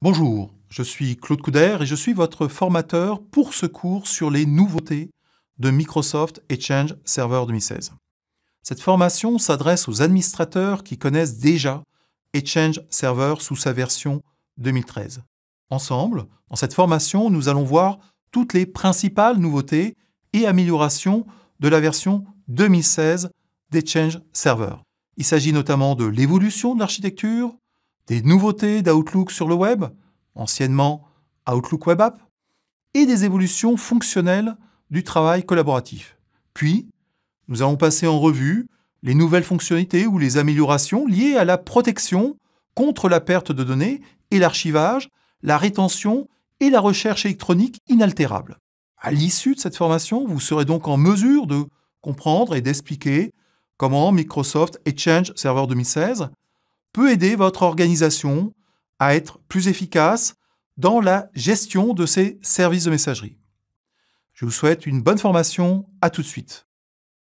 Bonjour, je suis Claude Couder et je suis votre formateur pour ce cours sur les nouveautés de Microsoft Exchange Server 2016. Cette formation s'adresse aux administrateurs qui connaissent déjà Exchange Server sous sa version 2013. Ensemble, dans cette formation, nous allons voir toutes les principales nouveautés et améliorations de la version 2016 d'Exchange Server. Il s'agit notamment de l'évolution de l'architecture, des nouveautés d'Outlook sur le web, anciennement Outlook Web App, et des évolutions fonctionnelles du travail collaboratif. Puis, nous allons passer en revue les nouvelles fonctionnalités ou les améliorations liées à la protection contre la perte de données et l'archivage, la rétention et la recherche électronique inaltérable. À l'issue de cette formation, vous serez donc en mesure de comprendre et d'expliquer comment Microsoft Exchange Server 2016 peut aider votre organisation à être plus efficace dans la gestion de ses services de messagerie. Je vous souhaite une bonne formation, à tout de suite.